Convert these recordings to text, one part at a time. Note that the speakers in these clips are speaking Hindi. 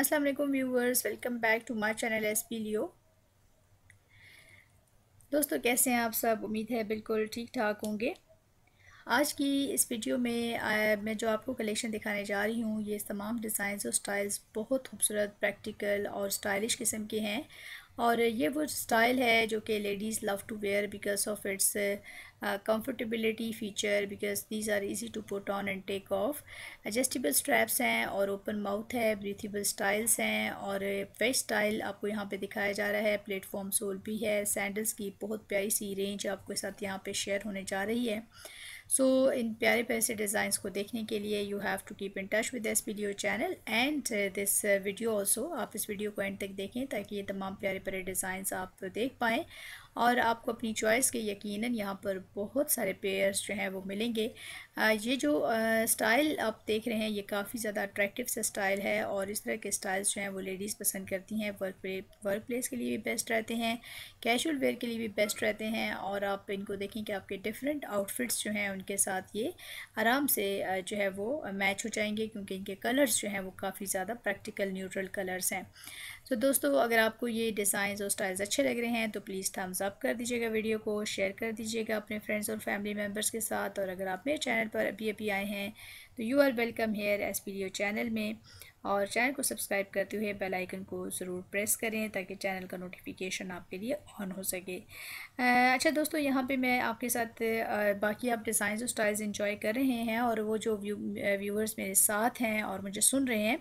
अस्सलाम वालेकुम viewers welcome back to my channel S P Leo दोस्तों कैसे हैं आप सब उम्मीद है बिल्कुल ठीक ठाक होंगे आज की इस वीडियो में आ, मैं जो आपको कलेक्शन दिखाने जा रही हूँ ये तमाम डिज़ाइन और स्टाइल्स बहुत खूबसूरत प्रैक्टिकल और स्टाइलिश किस्म के हैं और ये वो स्टाइल है जो कि ladies love to wear because of its comfortability feature because these are easy to put on and take off adjustable straps हैं और ओपन माउथ है ब्रीथेबल स्टाइल्स हैं और फ्रेश स्टाइल आपको यहाँ पे दिखाया जा रहा है प्लेटफॉर्म सोल भी है सैंडल्स की बहुत प्यारी सी रेंज आपके साथ यहाँ पे शेयर होने जा रही है सो so, इन प्यारे प्यारे से डिज़ाइंस को देखने के लिए you have to keep in touch with S P channel and this video also आप इस वीडियो को एंड तक देखें ताकि ये तमाम प्यारे प्यारे डिज़ाइंस आप देख पाएँ और आपको अपनी चॉइस के यकीनन यहाँ पर बहुत सारे पेयर्स जो हैं वो मिलेंगे ये जो स्टाइल आप देख रहे हैं ये काफ़ी ज़्यादा अट्रैक्टिव सा स्टाइल है और इस तरह के स्टाइल्स जो हैं वो लेडीज़ पसंद करती हैं वर्क वर्क प्लेस के लिए भी बेस्ट रहते हैं कैशुल वेयर के लिए भी बेस्ट रहते हैं और आप इनको देखें कि आपके डिफरेंट आउटफिट्स जो हैं उनके साथ ये आराम से जो है वो मैच हो जाएंगे क्योंकि इनके कलर्स जो हैं वो काफ़ी ज़्यादा प्रैक्टिकल न्यूट्रल कलर्स हैं तो दोस्तों अगर आपको ये डिज़ाइन और स्टाइल्स अच्छे लग रहे हैं तो प्लीज़ थम्स थम्स अप कर दीजिएगा वीडियो को शेयर कर दीजिएगा अपने फ्रेंड्स और फैमिली मेम्बर्स के साथ और अगर आप मेरे चैनल पर अभी अभी आए हैं तो you are welcome here S P channel में और चैनल को सब्सक्राइब करते हुए बेल आइकन को ज़रूर प्रेस करें ताकि चैनल का नोटिफिकेशन आपके लिए ऑन हो सके अच्छा दोस्तों यहाँ पे मैं आपके साथ बाकी आप डिज़ाइन और स्टाइल्स इंजॉय कर रहे हैं और वो जो व्यू व्यूवर्स मेरे साथ हैं और मुझे सुन रहे हैं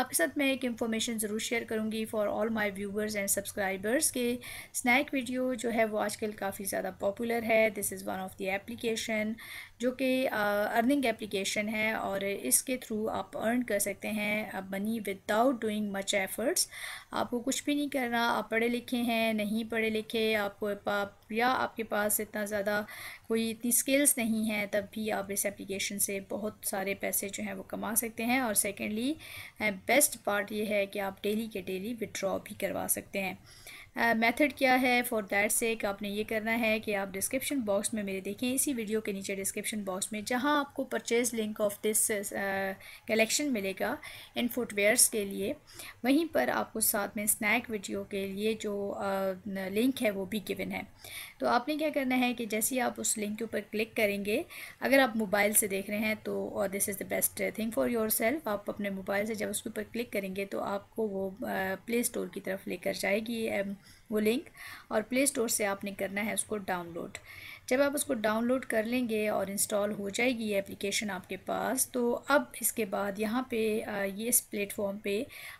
आपके साथ मैं एक इन्फॉर्मेशन ज़रूर शेयर करूँगी for all my viewers and subscribers के स्नैक वीडियो जो है वो आजकल काफ़ी ज़्यादा पॉपुलर है this is one of the application जो कि अर्निंग एप्लीकेशन है और इसके थ्रू आप अर्न कर सकते हैं money without doing much efforts आपको कुछ भी नहीं करना आप पढ़े लिखे हैं नहीं पढ़े लिखे आपको आप या आपके पास इतना ज़्यादा कोई इतनी स्किल्स नहीं है तब भी आप इस एप्लीकेशन से बहुत सारे पैसे जो हैं वो कमा सकते हैं और सेकेंडली बेस्ट पार्ट ये है कि आप डेली के डेली विड्रॉ भी करवा सकते हैं मेथड क्या है फॉर दैट सेक आपने ये करना है कि आप डिस्क्रिप्शन बॉक्स में मेरे देखें इसी वीडियो के नीचे डिस्क्रिप्शन बॉक्स में जहाँ आपको purchase link of this collection मिलेगा इन फुटवेयर्स के लिए वहीं पर आपको साथ में स्नैक वीडियो के लिए जो लिंक है वो भी गिवन है तो आपने क्या करना है कि जैसे ही आप उस लिंक के ऊपर क्लिक करेंगे अगर आप मोबाइल से देख रहे हैं तो और this is the best thing for yourself आप अपने मोबाइल से जब उसके ऊपर क्लिक करेंगे तो आपको वो प्ले स्टोर की तरफ लेकर जाएगी वो लिंक और प्ले स्टोर से आपने करना है उसको डाउनलोड जब आप उसको डाउनलोड कर लेंगे और इंस्टॉल हो जाएगी ये एप्लीकेशन आपके पास तो अब इसके बाद यहाँ पे ये इस प्लेटफॉर्म पे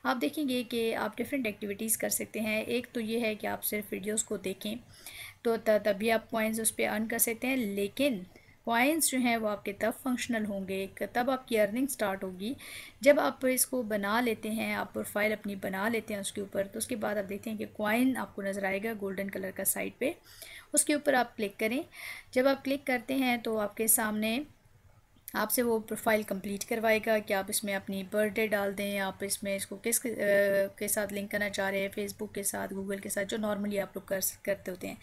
आप देखेंगे कि आप डिफरेंट एक्टिविटीज़ कर सकते हैं एक तो ये है कि आप सिर्फ वीडियोस को देखें तो तभी आप पॉइंट्स उस पर अर्न कर सकते हैं लेकिन कॉइन्स जो हैं वो आपके तब फंक्शनल होंगे तब आपकी अर्निंग स्टार्ट होगी जब आप इसको बना लेते हैं आप प्रोफाइल अपनी बना लेते हैं उसके ऊपर तो उसके बाद आप देखते हैं कि कॉइन आपको नज़र आएगा गोल्डन कलर का साइड पर उसके ऊपर आप क्लिक करें जब आप क्लिक करते हैं तो आपके सामने आपसे वो प्रोफाइल कंप्लीट करवाएगा कि आप इसमें अपनी बर्थडे डाल दें आप इसमें इसको किस आ, के साथ लिंक करना चाह रहे हैं फेसबुक के साथ गूगल के साथ जो नॉर्मली आप लोग कर करते होते हैं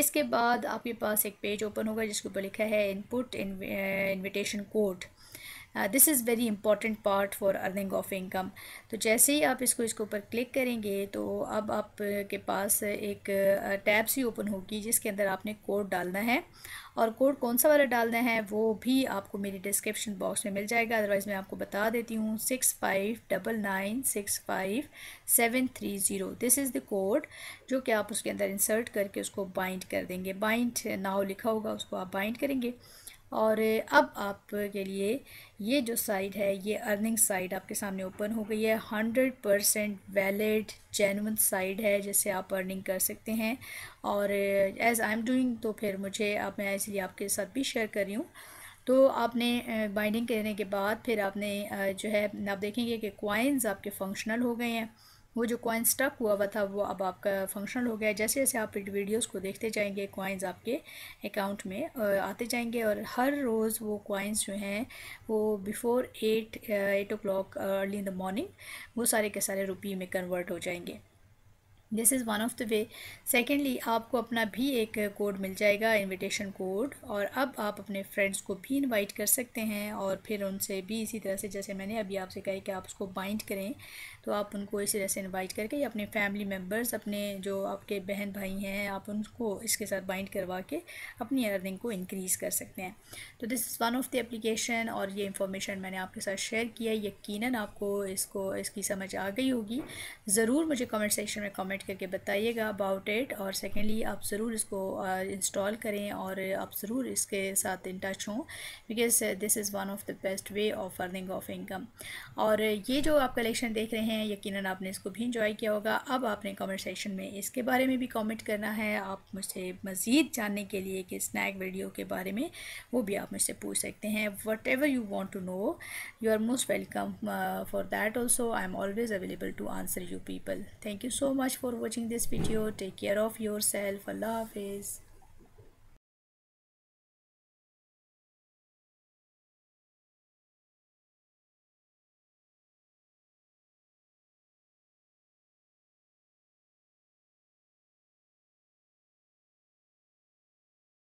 इसके बाद आपके पास एक पेज ओपन होगा जिसके ऊपर लिखा है input invitation code this is very important part for earning of income तो जैसे ही आप इसको इसके ऊपर क्लिक करेंगे तो अब आपके पास एक टैब uh, सी ओपन होगी जिसके अंदर आपने कोड डालना है और कोड कौन सा वाला डालना है वो भी आपको मेरी डिस्क्रिप्शन बॉक्स में मिल जाएगा अदरवाइज़ मैं आपको बता देती हूँ six five double nine six five seven three zero this is the code जो कि आप उसके अंदर इंसर्ट करके उसको बाइंड कर देंगे बाइंड नाव लिखा होगा उसको आप बाइंड करेंगे और अब आपके लिए ये जो साइट है ये अर्निंग साइट आपके सामने ओपन हो गई है hundred percent valid genuine site है जिससे आप अर्निंग कर सकते हैं और एज़ आई एम डूइंग तो फिर मुझे अब मैं इसलिए आपके साथ भी शेयर कर रही हूँ तो आपने बाइंडिंग करने के बाद फिर आपने जो है आप देखेंगे कि क्वाइंस आपके फंक्शनल हो गए हैं वो जो कॉइन स्टक हुआ हुआ था वो अब आपका फंक्शनल हो गया जैसे जैसे आप वीडियोस को देखते जाएंगे कॉइन्स आपके अकाउंट में आते जाएंगे और हर रोज़ वो कॉइन्स जो हैं वो before eight eight o'clock early in the morning वो सारे के सारे रुपये में कन्वर्ट हो जाएंगे this is one of the way secondly आपको अपना भी एक कोड मिल जाएगा इनविटेशन कोड और अब आप अपने फ्रेंड्स को भी इनवाइट कर सकते हैं और फिर उनसे भी इसी तरह से जैसे मैंने अभी आपसे कहा कि आप उसको बाइंड करें तो आप उनको इसी तरह से इनवाइट करके या अपने फैमिली मेम्बर्स अपने जो आपके बहन भाई हैं आप उनको इसके साथ बाइंड करवा के अपनी अर्निंग को इनक्रीज़ कर सकते हैं तो this is one of the application और ये इन्फॉर्मेशन मैंने आपके साथ शेयर किया यकीन आपको इसको इसकी समझ आ गई होगी ज़रूर मुझे कमेंट सेक्शन में कमेंट कमेंट करके बताइएगा अबाउट इट और सेकेंडली आप ज़रूर इसको इंस्टॉल करें और आप ज़रूर इसके साथ इन टच हों because this is one of the best way of earning of income और ये जो आप कलेक्शन देख रहे हैं यकीन आपने इसको भी इंजॉय किया होगा अब आपने कमेंट सेक्शन में इसके बारे में भी कॉमेंट करना है आप मुझसे मज़ीद जानने के लिए कि स्नैक वीडियो के बारे में वो भी आप मुझसे पूछ सकते हैं whatever you want to know you are most welcome for that also I am always available to answer you people thank you so much for for watching this video take care of yourself allah hafiz